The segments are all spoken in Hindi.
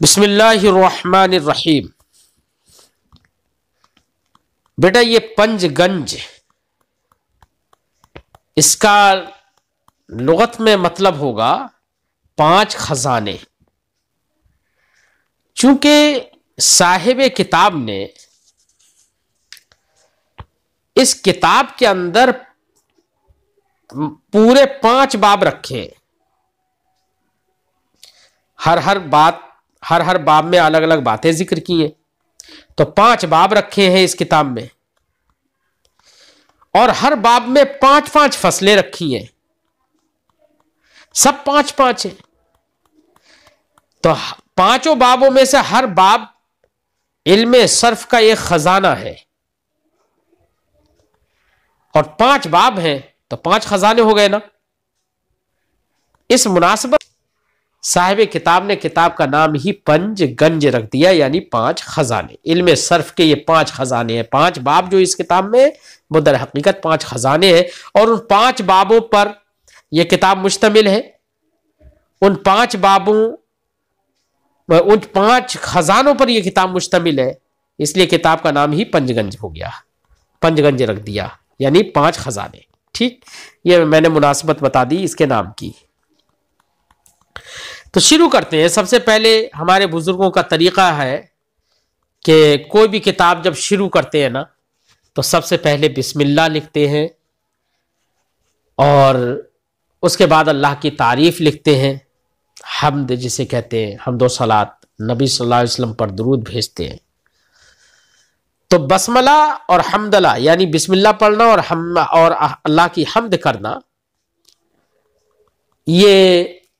बिस्मिल्लाहिर्रहमानिर्रहीम बेटा ये पंजगंज इसका लगत में मतलब होगा पांच खजाने चूंकि साहिब किताब ने इस किताब के अंदर पूरे पांच बाब रखे हर हर बात हर हर बाब में अलग अलग बातें जिक्र की हैं तो पांच बाब रखे हैं इस किताब में और हर बाब में पांच पांच फसलें रखी हैं सब पांच पांच हैं तो पांचों बाबों में से हर बाब इल्म सर्फ का एक खजाना है और पांच बाब हैं तो पांच खजाने हो गए ना इस मुनासिबत साहिब किताब ने किताब का नाम ही पंज गंज रख दिया यानी पांच खजाने इल्म सर्फ के ये पांच खजाने हैं पांच बाब जो इस किताब में मुदर हकीकत पांच खजाने हैं और उन पांच बाबों पर यह किताब मुश्तमिल है उन पांच बाबों उन पांच खजानों पर यह किताब मुश्तमिल है इसलिए किताब का नाम ही पंजगंज हो गया पंजगंज रख दिया यानी पांच खजाने ठीक ये मैंने मुनासिबत बता दी इसके नाम की तो शुरू करते हैं सबसे पहले हमारे बुजुर्गों का तरीका है कि कोई भी किताब जब शुरू करते हैं ना तो सबसे पहले बिस्मिल्लाह लिखते हैं और उसके बाद अल्लाह की तारीफ लिखते हैं हमद जिसे कहते हैं हमदो सलात नबी सल्लल्लाहु अलैहि वसल्लम पर दरूद भेजते हैं तो बसमला और हमदला यानी बिस्मिल्लाह पढ़ना और हम और अल्लाह की हमद करना ये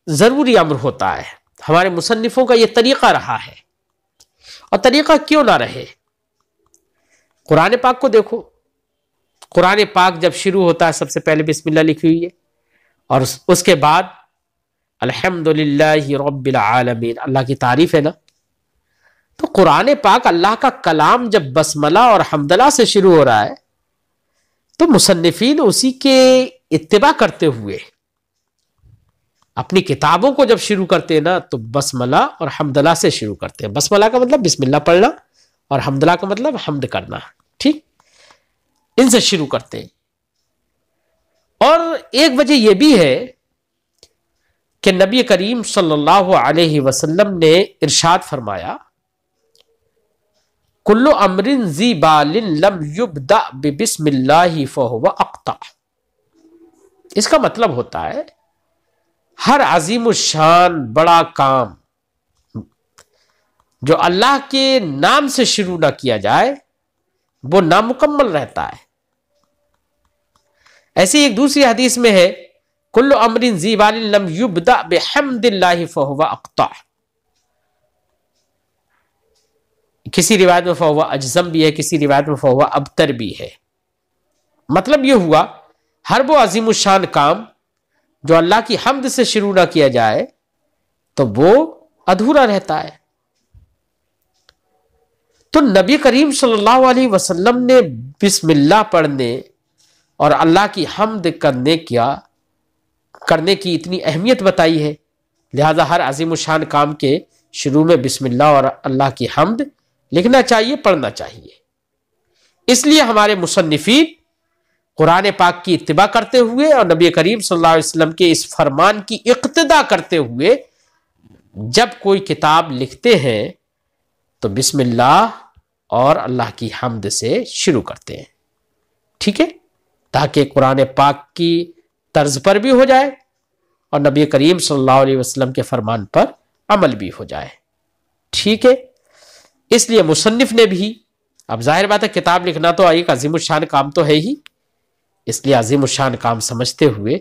ज़रूरी अम्र होता है हमारे मुसनफ़ों का ये तरीक़ा रहा है और तरीक़ा क्यों ना रहे कुरान पाक को देखो कुरान पाक जब शुरू होता है सबसे पहले बिस्मिल्लाह लिखी हुई है और उस, उसके बाद अल्हम्दुलिल्लाह रब्बिल आलमीन अल्लाह की तारीफ़ है ना तो कुरान पाक अल्लाह का कलाम जब बसमला और हमदला से शुरू हो रहा है तो मुसनफिन उसी के इतबा करते हुए अपनी किताबों को जब शुरू करते हैं ना तो बसमला और हमदला से शुरू करते हैं बसमला का मतलब बिस्मिल्ला पढ़ना और हमदला का मतलब हमद करना ठीक इनसे शुरू करते हैं और एक वजह यह भी है कि नबी करीम सल्लल्लाहु अलैहि वसल्लम ने इरशाद फरमाया कुल्लो अमरिन जी बालिन लम युबदा बिबिस्मिल्लाही फहुवा अक्ता इसका मतलब होता है हर अजीम शान बड़ा काम जो अल्लाह के नाम से शुरू ना किया जाए वो नामुकम्मल रहता है ऐसी एक दूसरी हदीस में है कुल्ल अमरिन जीवालम युबदा बेहमदिल्लाही फहुआ अख्ता किसी रिवायत में फहवा अजजम भी है किसी रिवायत में फहुआ अबतर भी है मतलब ये हुआ हर वो अजीम शान काम जो अल्लाह की हमद से शुरू ना किया जाए तो वो अधूरा रहता है तो नबी करीम सल्लल्लाहु अलैहि वसल्लम ने बिस्मिल्लाह पढ़ने और अल्लाह की हमद करने क्या करने की इतनी अहमियत बताई है लिहाजा हर अजीम शान काम के शुरू में बिस्मिल्लाह और अल्लाह की हमद लिखना चाहिए पढ़ना चाहिए इसलिए हमारे मुसन्फ़ी कुरान पाक की इतबा करते हुए और नबी करीम सल्लल्लाहु अलैहि वसल्लम के इस फरमान की इक्तदा करते हुए जब कोई किताब लिखते हैं तो बिस्मिल्लाह और अल्लाह की हमद से शुरू करते हैं ठीक है ताकि कुरान पाक की तर्ज पर भी हो जाए और नबी करीम सल्लल्लाहु अलैहि वसल्लम के फरमान पर अमल भी हो जाए ठीक है इसलिए मुसन्फ़ ने भी अब जाहिर बात है किताब लिखना तो एक अजीम शान काम तो है ही इसलिए अजीम शान काम समझते हुए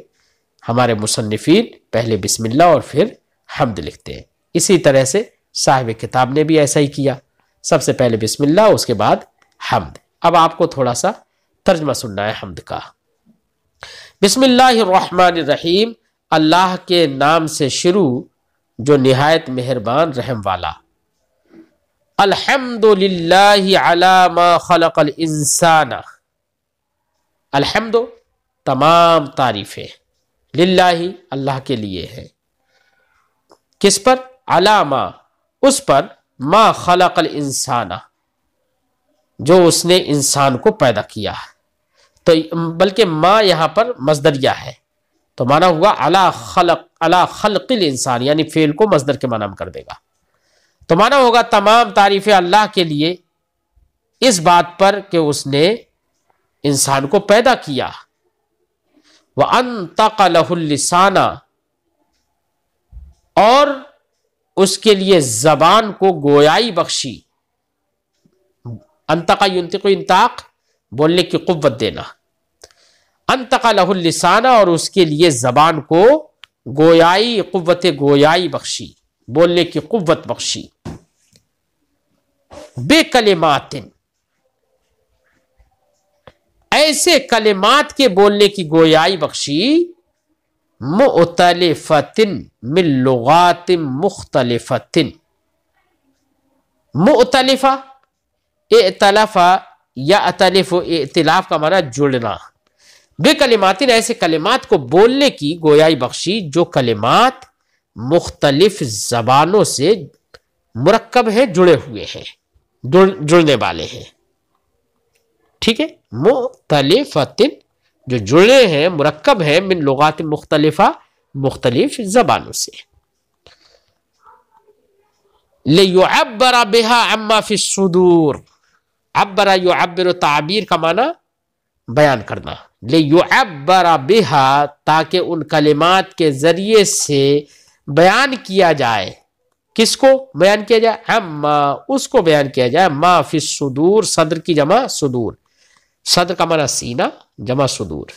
हमारे मुसनफिन पहले बिस्मिल्ला और फिर हमद लिखते हैं इसी तरह से साहिब किताब ने भी ऐसा ही किया सबसे पहले बिस्मिल्ला उसके बाद हमद अब आपको थोड़ा सा तर्जमा सुनना है हमद का बिस्मिल्लाम अल्लाह के नाम से शुरू जो नहायत मेहरबान रहम वाला अलहमदिल्ला खलक इंसाना अलहमद तमाम तारीफ़ें ही अल्लाह के लिए है किस पर अलामा उस पर मा खलकल इंसाना जो उसने इंसान को पैदा किया है तो बल्कि माँ यहाँ पर मजदरिया है तो माना हुआ अला खलक अला खलकिल इंसान यानी फेल को मजदर के मना कर देगा तो माना होगा तमाम तारीफें अल्लाह के लिए इस बात पर कि उसने इंसान को पैदा किया वह अंतका लहुल्लिसाना और उसके लिए जबान को गोयाई बख्शी अंतका को इंताक बोलने की कुत देना अंतका लहुल्लिसाना और उसके लिए जबान को गोयाई कुत गोयाई बख्शी बोलने की कुत बख्शी बेकलिमातिन ऐसे कलेमात के बोलने की गोयाई बख्शी मुतलफ़तिन मिलुगात मुख्तलफ़तिन मुतलफ़ा एतलफ़ा या अतलफ़ एतलाफ़ का माना जुड़ना बेकलिमातिन ऐसे कलिमात को बोलने की गोयाई बख्शी जो कलिमात मुख्तलिफ ज़बानों से मरकब है जुड़े हुए हैं जुड़ने वाले हैं ठीक है मुख्तलिफिन जो जुड़े हैं मरकब हैं मिन लगात मुख्तलिफा मुख्तलिफ जबानों से लेबरा बेहा अम्मा सुदूर अबरा यो अबर ताबीर का माना बयान करना ले यो अबरा बेहा ताकि उन कलिमात के ज़रिए से बयान किया जाए किसको बयान किया जाए अम्मा उसको बयान किया जाए माफिस सुदूर सदर की जमा सुदूर सदर का माना सीना जमा सुदूर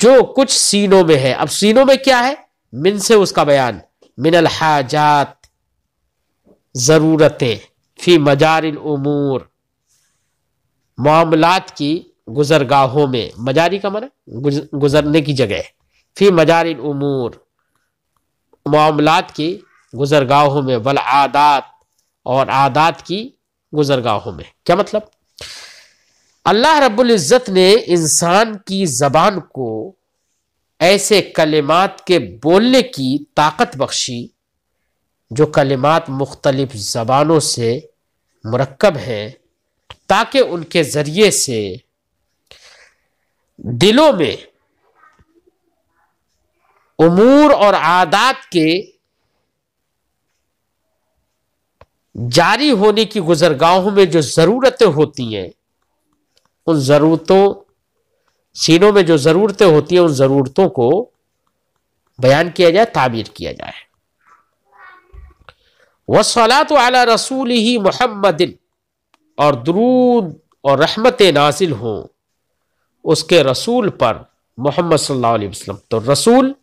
जो कुछ सीनों में है अब सीनों में क्या है मिन से उसका बयान मिनल हाजात ज़रूरतें फी मजारिल उमूर मामलात की गुजरगाहों में मजारी का माना गुजरने की जगह फी मजारिल उमूर मामलात की गुजरगाहों में वल आदात और आदात की गुजरगाहों में क्या मतलब अल्लाह रब्बुल इज़्ज़त ने इंसान की ज़बान को ऐसे कलिमात के बोलने की ताकत बख्शी जो कलिमात मुख्तलिफ ज़बानों से मरकब हैं ताकि उनके ज़रिए से दिलों में उमूर और आदात के जारी होने की गुजरगाहों में जो ज़रूरतें होती हैं उन ज़रूरतों सीनों में जो ज़रूरतें होती हैं उन ज़रूरतों को बयान किया जाए ताबीर किया जाए वसलात अला रसूल ही मोहम्मद और दरूद और रहमत नाजिल हों उसके रसूल पर मोहम्मद सल्लल्लाहु अलैहि वसल्लम तो रसूल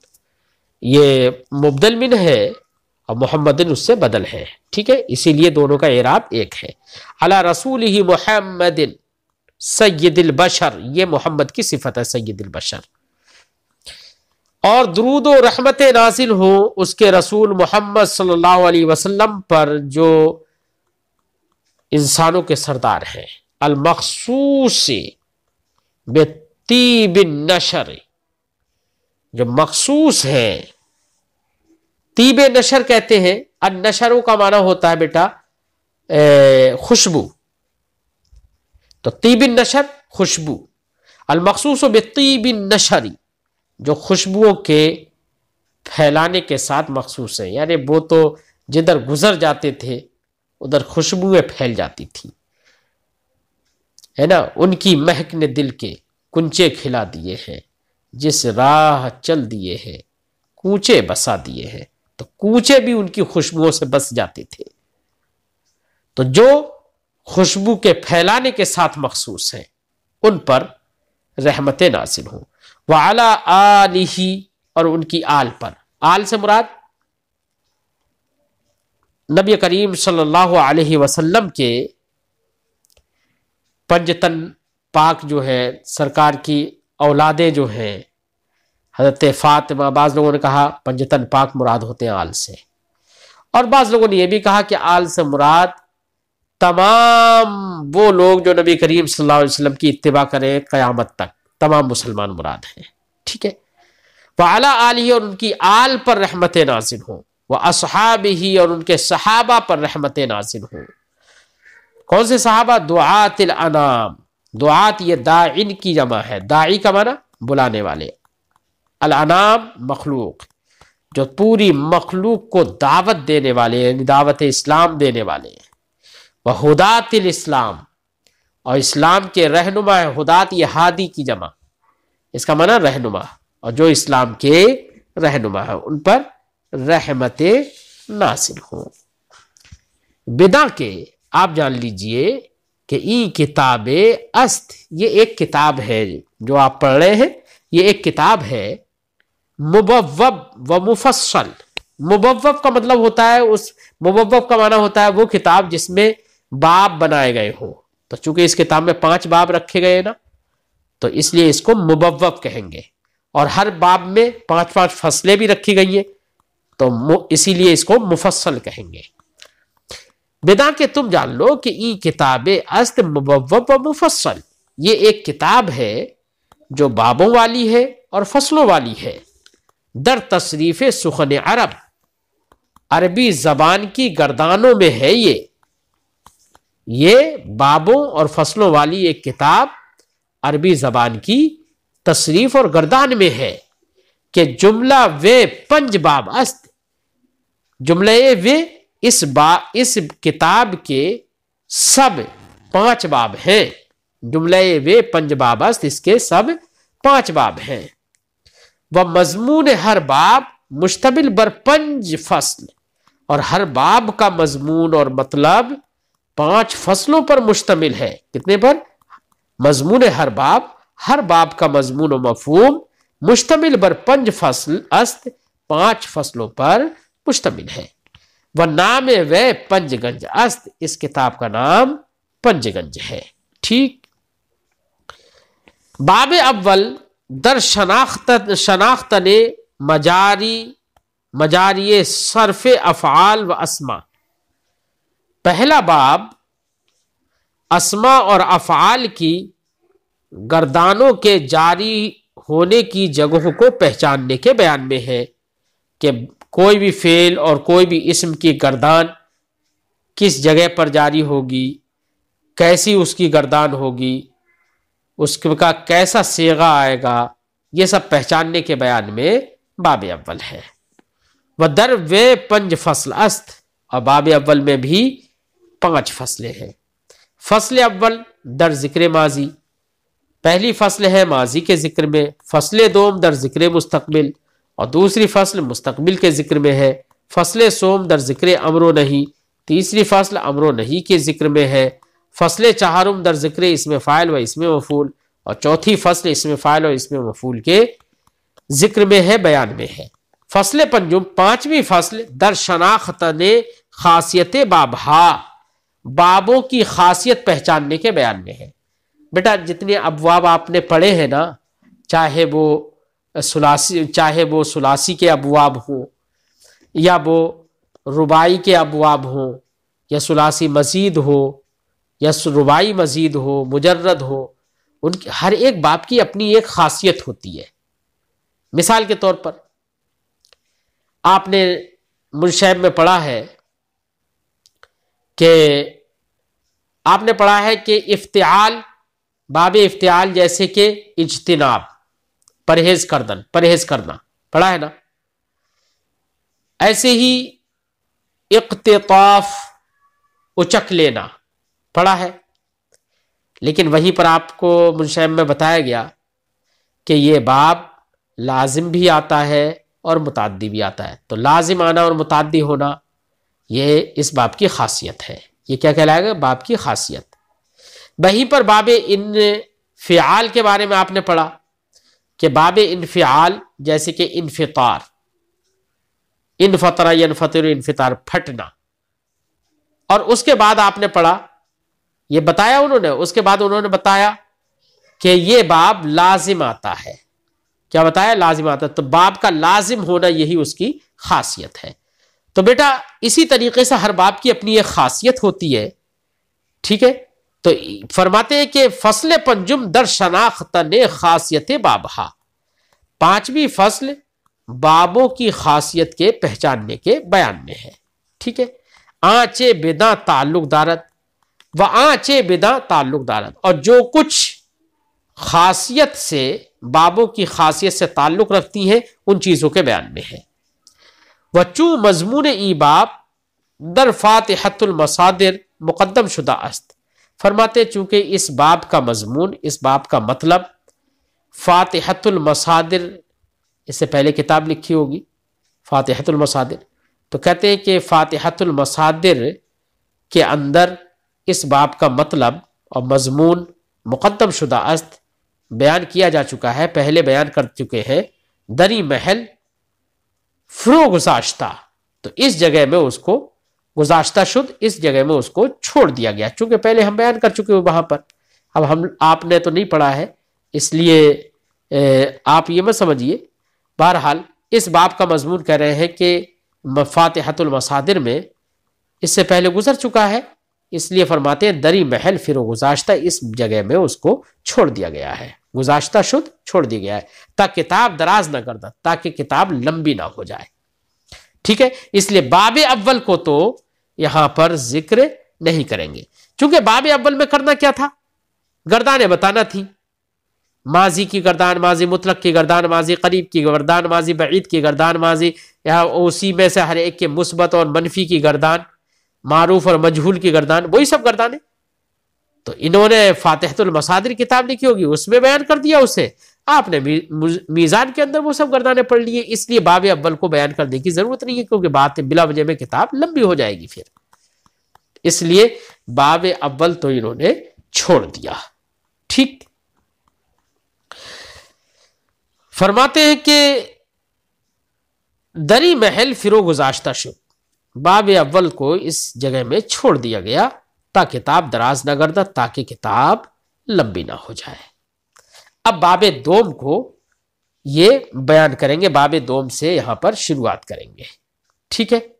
ये मुबदल मिन है और मोहम्मद उससे बदल है ठीक है इसीलिए दोनों का एराब एक है अला रसूल ही मोहम्मद सैदिल बशर ये मोहम्मद की सिफत है सैदिल बशर और दरूद रहमत नाजिल हो उसके रसूल मोहम्मद सल्लल्लाहु अलैहि वसल्लम पर जो इंसानों के सरदार हैं अलमखसूस बेतीब नशर जो मखसूस है तीब नशर कहते हैं अन नशरों का माना होता है बेटा खुशबू तो तीबिन नशर खुशबू अलमखसूस बीबिन नशरी जो खुशबुओं के फैलाने के साथ मखसूस है यानी वो तो जिधर गुजर जाते थे उधर खुशबुएं फैल जाती थी है ना उनकी महक ने दिल के कुंचे खिला दिए हैं जिस राह चल दिए हैं कूचे बसा दिए हैं तो कूचे भी उनकी खुशबुओं से बस जाते थे तो जो खुशबू के फैलाने के साथ मखसूस हैं उन पर रहमत नासिल हों वाला ही और उनकी आल पर आल से मुराद नबी करीम सल्लल्लाहु अलैहि वसल्लम के पंजतन पाक जो है सरकार की औलादें जो हैं हजरत फ़ातिमा बाज़ लोगों ने कहा पंजतन पाक मुराद होते हैं आल से और बाज़ लोगों ने यह भी कहा कि आल से मुराद तमाम वो लोग जो नबी करीम सल्लल्लाहु अलैहि वसल्लम की इतबा करें क़यामत तक तमाम मुसलमान मुराद हैं ठीक है वह अला आली और उनकी आल पर रहमत नाजिल हों वह असहाब ही और उनके सहाबा पर रहमत नाजिल हों कौन से सहाबा दुआतिल अनाम दुआत ये दाइन की जमा है दाई का माना बुलाने वाले अनाम मखलूक जो पूरी मखलूक को दावत देने वाले यानी दावत इस्लाम देने वाले हैं बहुदात इस्लाम और इस्लाम के रहनुमा है हदात ये हादी की जमा इसका माना रहनुमा और जो इस्लाम के रहनुमा है उन पर रहमत नासिल हो बिदा के आप जान लीजिए कि ई किताब अस्त ये एक किताब है जो आप पढ़ रहे हैं ये एक किताब है मुबवब व मुफसल मुबवब का मतलब होता है उस मुबवब का माना होता है वो किताब जिसमें बाब बनाए गए हों तो चूंकि इस किताब में पांच बाब रखे गए ना तो इसलिए इसको मुबव्वब कहेंगे और हर बाब में पांच पांच फसलें भी रखी गई हैं तो इसीलिए इसको मुफसल कहेंगे बिना के तुम जान लो कि ई किताबे अस्त मुबव्वब व मुफसल ये एक किताब है जो बाबों वाली है और फसलों वाली है दर तशरीफ सुखन अरब अरबी जबान की गर्दानों में है ये ये बाबों और फसलों वाली एक किताब अरबी ज़बान की तशरीफ और गर्दान में है कि जुमला वे पंज बाब अस्त जुमले वे इस बा इस किताब के सब पांच बाब हैं जुमले वे पंज बाब अस्त इसके सब पांच बाब हैं व मजमून हर बाब मुश्तमिल बर पंज फसल और हर बाब का मजमून और मतलब पांच फसलों पर मुश्तमिल है कितने पर मजमून हर बाब हर बाब का मजमून मफहूम मुश्तमिल बर पंज फसल अस्त पांच फसलों पर मुश्तमिल है व नाम वह पंजगंज अस्त इस किताब का नाम पंजगंज है ठीक बाब अव्वल दर शनाख्त शनाख्त ने मजारी मजारिय सरफ अफ़ाल व असमा पहला बाब असमा और अफ़ाल की गर्दानों के जारी होने की जगहों को पहचानने के बयान में है कि कोई भी फेल और कोई भी इसम की गर्दान किस जगह पर जारी होगी कैसी उसकी गर्दान होगी उसका कैसा सेगा आएगा ये सब पहचानने के बयान में बाब अव्वल है व दर वे पंज फसल अस्त और बाब अव्वल में भी पांच फसलें हैं फसल अव्वल दर जिक्र माजी पहली फसल है माजी के जिक्र में फसल दोम दर जिक्र मुस्तकबिल और दूसरी फसल मुस्तकबिल के जिक्र में है फसल सोम दर जिक्र अमरो नहीं तीसरी फसल अमरो नहीं के जिक्र में है फसल चारुम दर जिक्र इसमें फ़ायल व इसमें मफूल और चौथी फसल इसमें फ़ायल व इसमें मफूल के जिक्र में है बयान में है फसल पंजुम पांचवी फसल दर ने खासियत बाबहा बाबों की खासियत पहचानने के बयान में है बेटा जितने अबवाब आपने पढ़े हैं ना चाहे वो सुलासी चाहे वो सुलासी के अबवाब हों या वो रुबाई के अबवाब हों या सुलासी मजीद हो या रुबाई मजीद हो मुजर्रद हो उनकी हर एक बाप की अपनी एक खासियत होती है मिसाल के तौर पर आपने मुंशैब में पढ़ा है कि आपने पढ़ा है कि इफ्तियाल बाब इफ्तियाल जैसे कि इजतनाब परहेज करदन परहेज करना पढ़ा है ना ऐसे ही इकतफ उचक लेना पड़ा है लेकिन वहीं पर आपको मुनशम में बताया गया कि ये बाब लाजिम भी आता है और मुतादी भी आता है तो लाजिम आना और मुतादी होना ये इस बाप की खासियत है ये क्या कहलाएगा बाप की खासियत वहीं पर बाब इन फ़ियाल के बारे में आपने पढ़ा कि बाब फ़ियाल जैसे कि इनफितार इन फतरा इन फतर इनफितार फटना और उसके बाद आपने पढ़ा ये बताया उन्होंने उसके बाद उन्होंने बताया कि ये बाब लाजिम आता है क्या बताया लाजिम आता है तो बाब का लाजिम होना यही उसकी खासियत है तो बेटा इसी तरीके से हर बाप की अपनी एक खासियत होती है ठीक है तो फरमाते हैं कि फसल पंजुम दर शनाख्त ने खासियत बाबहा पांचवी फसल बाबों की खासियत के पहचानने के बयान में है ठीक है आंचे बेदा ताल्लुक दारत व आंचे बेदा ताल्लुक दारत और जो कुछ खासियत से बाबों की खासियत से ताल्लुक रखती हैं उन चीज़ों के बयान में है वचू मजमून ई बाप दर फ़ातहतुलमसादिर मुकदम शुदा अस्त फरमाते चूँकि इस बाप का मजमून इस बाप का मतलब फ़ातहतुलमसादिर इससे पहले किताब लिखी होगी फ़ातहतुलमसादिर तो कहते हैं कि फ़ातहतुलमसादिर के अंदर इस बाप का मतलब और मजमून मुकदम शुदा अस्त बयान किया जा चुका है पहले बयान कर चुके हैं दरी महल फ्रो गुजाश्ता तो इस जगह में उसको गुजाश्ता शुद्ध इस जगह में उसको छोड़ दिया गया चूंकि पहले हम बयान कर चुके हैं वहां पर अब हम आपने तो नहीं पढ़ा है इसलिए ए, आप ये मत समझिए बहरहाल इस बाप का मजमून कह रहे हैं कि फातहतुल मसादिर में इससे पहले गुजर चुका है इसलिए फरमाते हैं दरी महल फिर गुजाश्ता इस जगह में उसको छोड़ दिया गया है गुजाश्ता शुद्ध छोड़ दिया गया है ताकि किताब दराज ना करना ताकि किताब लंबी ना हो जाए ठीक है इसलिए बाब अव्वल को तो यहां पर जिक्र नहीं करेंगे क्योंकि बाब अव्वल में करना क्या था गर्दाने बताना थी माजी की गर्दान माजी मुतलक की गर्दान माजी करीब की गर्दान माजी बीद की गर्दान माजी यहाँ उसी में से हर एक के मुस्बत और मनफी की गर्दान मारूफ और मजहूल की गर्दान वही सब गर्दाने तो इन्होंने फातहतुल मसादिर किताब लिखी होगी उसमें बयान कर दिया उसे आपने मीज़ान के अंदर वो सब गर्दाने पढ़ लिए इसलिए बाब अव्वल को बयान करने की ज़रूरत नहीं है क्योंकि बात बिला वजह में किताब लंबी हो जाएगी फिर इसलिए बाब अव्वल तो इन्होंने छोड़ दिया ठीक फरमाते हैं कि दरी महल फिरो गुजाश्ता शुभ बाब अव्वल को इस जगह में छोड़ दिया गया ता किताब दराज ना करना ताकि किताब लंबी ना हो जाए अब बाबे दोम को ये बयान करेंगे बाबे दोम से यहां पर शुरुआत करेंगे ठीक है